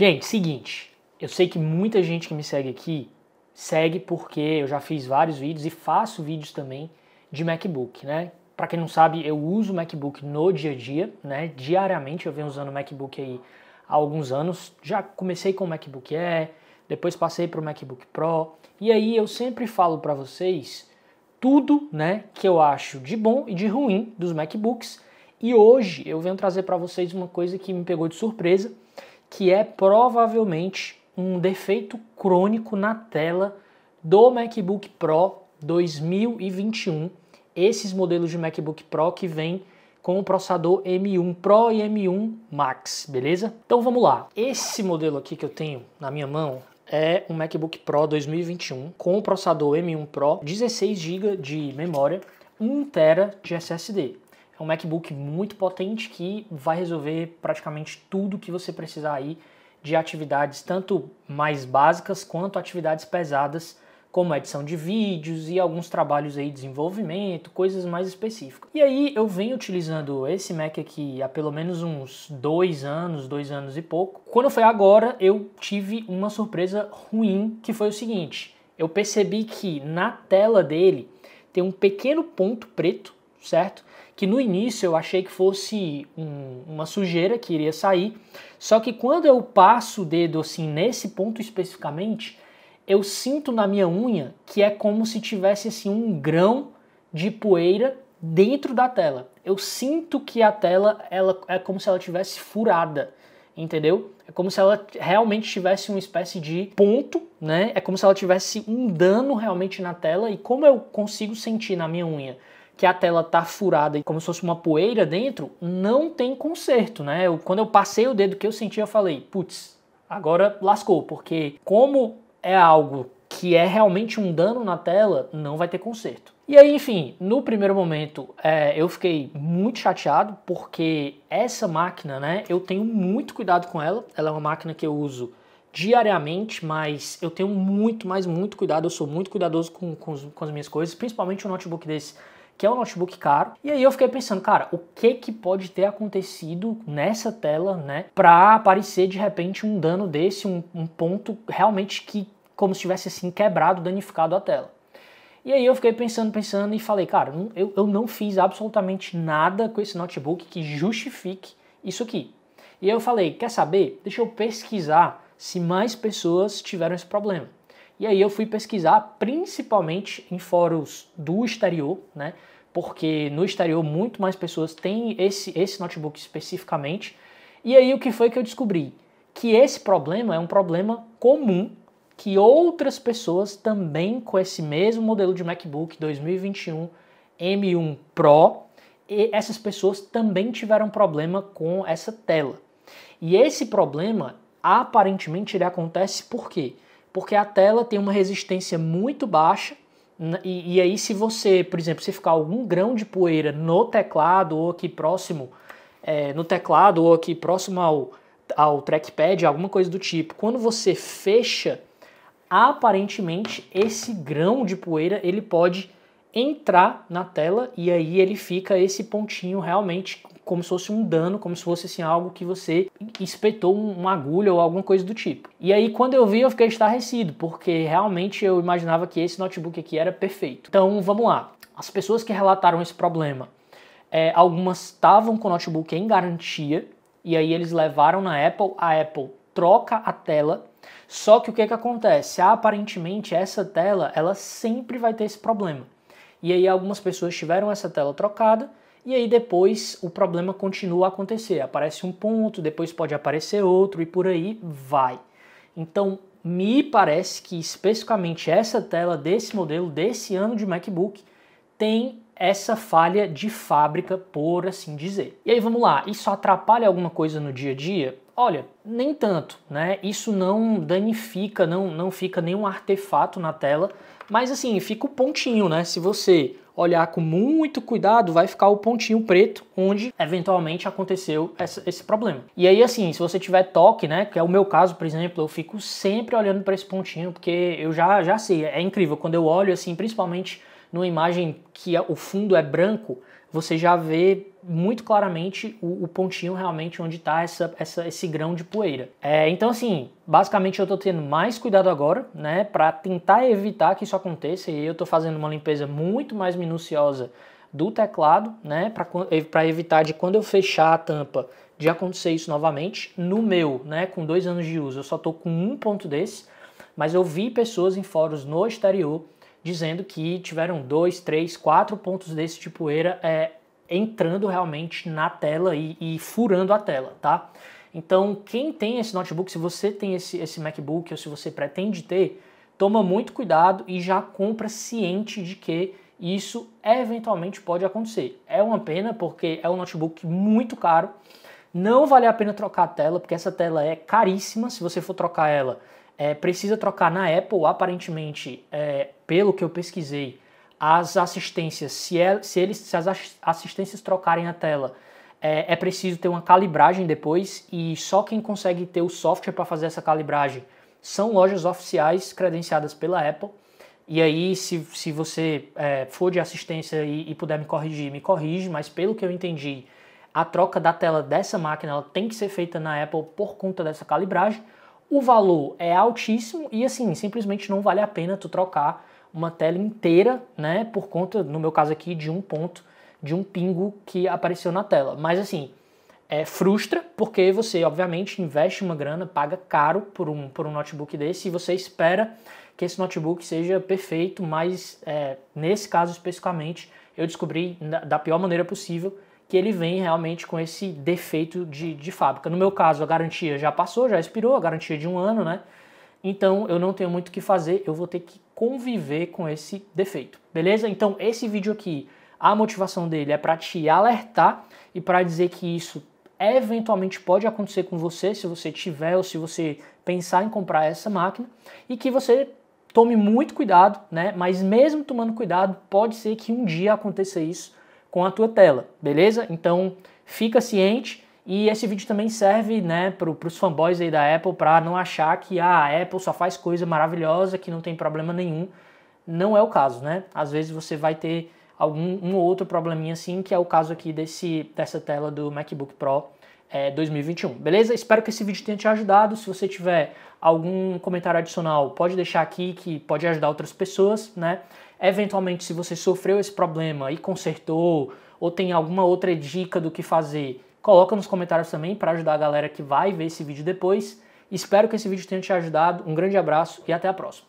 Gente, seguinte, eu sei que muita gente que me segue aqui segue porque eu já fiz vários vídeos e faço vídeos também de MacBook, né? Para quem não sabe, eu uso MacBook no dia a dia, né? Diariamente eu venho usando MacBook aí há alguns anos. Já comecei com o MacBook Air, depois passei para o MacBook Pro. E aí eu sempre falo para vocês tudo, né, que eu acho de bom e de ruim dos MacBooks. E hoje eu venho trazer para vocês uma coisa que me pegou de surpresa que é provavelmente um defeito crônico na tela do MacBook Pro 2021. Esses modelos de MacBook Pro que vêm com o processador M1 Pro e M1 Max, beleza? Então vamos lá. Esse modelo aqui que eu tenho na minha mão é um MacBook Pro 2021 com o processador M1 Pro, 16 GB de memória, 1 TB de SSD um MacBook muito potente que vai resolver praticamente tudo que você precisar aí de atividades tanto mais básicas quanto atividades pesadas, como edição de vídeos e alguns trabalhos aí de desenvolvimento, coisas mais específicas. E aí eu venho utilizando esse Mac aqui há pelo menos uns dois anos, dois anos e pouco. Quando foi agora, eu tive uma surpresa ruim, que foi o seguinte. Eu percebi que na tela dele tem um pequeno ponto preto certo? Que no início eu achei que fosse um, uma sujeira que iria sair, só que quando eu passo o dedo assim nesse ponto especificamente, eu sinto na minha unha que é como se tivesse assim um grão de poeira dentro da tela. Eu sinto que a tela ela é como se ela tivesse furada, entendeu? É como se ela realmente tivesse uma espécie de ponto, né? É como se ela tivesse um dano realmente na tela e como eu consigo sentir na minha unha que a tela tá furada e como se fosse uma poeira dentro, não tem conserto, né? Eu, quando eu passei o dedo que eu senti, eu falei, putz, agora lascou, porque como é algo que é realmente um dano na tela, não vai ter conserto. E aí, enfim, no primeiro momento é, eu fiquei muito chateado porque essa máquina, né, eu tenho muito cuidado com ela. Ela é uma máquina que eu uso diariamente, mas eu tenho muito, mais muito cuidado. Eu sou muito cuidadoso com, com, com as minhas coisas, principalmente um notebook desse que é um notebook caro. E aí eu fiquei pensando, cara, o que que pode ter acontecido nessa tela, né, para aparecer de repente um dano desse, um, um ponto realmente que como se tivesse assim quebrado, danificado a tela. E aí eu fiquei pensando, pensando e falei, cara, eu, eu não fiz absolutamente nada com esse notebook que justifique isso aqui. E eu falei, quer saber? Deixa eu pesquisar se mais pessoas tiveram esse problema. E aí eu fui pesquisar principalmente em fóruns do exterior, né? Porque no exterior muito mais pessoas têm esse, esse notebook especificamente. E aí o que foi que eu descobri? Que esse problema é um problema comum que outras pessoas também com esse mesmo modelo de MacBook 2021 M1 Pro, e essas pessoas também tiveram problema com essa tela. E esse problema aparentemente ele acontece por quê? porque a tela tem uma resistência muito baixa. E, e aí, se você, por exemplo, se ficar algum grão de poeira no teclado ou aqui próximo, é, no teclado ou aqui próximo ao, ao trackpad, alguma coisa do tipo, quando você fecha, aparentemente esse grão de poeira ele pode entrar na tela e aí ele fica esse pontinho realmente como se fosse um dano, como se fosse assim, algo que você espetou uma agulha ou alguma coisa do tipo. E aí, quando eu vi, eu fiquei estarrecido, porque realmente eu imaginava que esse notebook aqui era perfeito. Então, vamos lá. As pessoas que relataram esse problema, é, algumas estavam com o notebook em garantia, e aí eles levaram na Apple, a Apple troca a tela. Só que o que, que acontece? aparentemente, essa tela ela sempre vai ter esse problema. E aí, algumas pessoas tiveram essa tela trocada e aí depois o problema continua a acontecer. Aparece um ponto, depois pode aparecer outro e por aí vai. Então, me parece que especificamente essa tela desse modelo, desse ano de MacBook, tem essa falha de fábrica, por assim dizer. E aí vamos lá, isso atrapalha alguma coisa no dia a dia? Olha, nem tanto, né? Isso não danifica, não, não fica nenhum artefato na tela, mas assim, fica o pontinho, né? Se você olhar com muito cuidado, vai ficar o pontinho preto onde eventualmente aconteceu essa, esse problema. E aí, assim, se você tiver toque, né, que é o meu caso, por exemplo, eu fico sempre olhando para esse pontinho, porque eu já, já sei, é incrível. Quando eu olho, assim, principalmente numa imagem que é, o fundo é branco, você já vê muito claramente o, o pontinho realmente onde está essa, essa, esse grão de poeira. É, então, assim, basicamente eu estou tendo mais cuidado agora, né, para tentar evitar que isso aconteça e eu estou fazendo uma limpeza muito mais minuciosa do teclado, né, para evitar de quando eu fechar a tampa de acontecer isso novamente. No meu, né, com dois anos de uso, eu só estou com um ponto desse, mas eu vi pessoas em fóruns no exterior dizendo que tiveram dois, três, quatro pontos desse de poeira é, entrando realmente na tela e, e, furando a tela, tá? Então, quem tem esse notebook, se você tem esse, esse MacBook ou se você pretende ter, toma muito cuidado e já compra ciente de que isso eventualmente pode acontecer. É uma pena porque é um notebook muito caro. Não vale a pena trocar a tela, porque essa tela é caríssima. Se você for trocar ela, é, precisa trocar na Apple, aparentemente, é, pelo que eu pesquisei, as assistências, se, é, se, eles, se as assistências trocarem a tela, é, é preciso ter uma calibragem depois e só quem consegue ter o software para fazer essa calibragem são lojas oficiais credenciadas pela Apple. E aí, se, se você é, for de assistência e, e, puder me corrigir, me corrige, mas pelo que eu entendi, a troca da tela dessa máquina tem que ser feita na Apple por conta dessa calibragem. O valor é altíssimo e assim, simplesmente não vale a pena tu trocar uma tela inteira, né, por conta, no meu caso aqui, de um ponto, de um pingo que apareceu na tela. Mas assim, é, frustra, porque você, obviamente, investe uma grana, paga caro por um, por um notebook desse e você espera que esse notebook seja perfeito, mas é, nesse caso especificamente, eu descobri da pior maneira possível que ele vem realmente com esse defeito de, de fábrica. No meu caso, a garantia já passou, já expirou, a garantia é de um ano, né? Então eu não tenho muito o que fazer, eu vou ter que conviver com esse defeito, beleza? Então esse vídeo aqui, a motivação dele é para te alertar e para dizer que isso eventualmente pode acontecer com você se você tiver ou se você pensar em comprar essa máquina e que você tome muito cuidado, né? Mas mesmo tomando cuidado, pode ser que um dia aconteça isso com a tua tela, beleza? Então fica ciente e esse vídeo também serve né, para os fanboys aí da Apple para não achar que ah, a Apple só faz coisa maravilhosa, que não tem problema nenhum. Não é o caso, né? Às vezes você vai ter algum um outro probleminha assim, que é o caso aqui desse, dessa tela do MacBook Pro é, 2021, beleza? Espero que esse vídeo tenha te ajudado. Se você tiver algum comentário adicional, pode deixar aqui que pode ajudar outras pessoas, né? Eventualmente, se você sofreu esse problema e consertou, ou tem alguma outra dica do que fazer, coloca nos comentários também para ajudar a galera que vai ver esse vídeo depois. Espero que esse vídeo tenha te ajudado. Um grande abraço e até a próxima.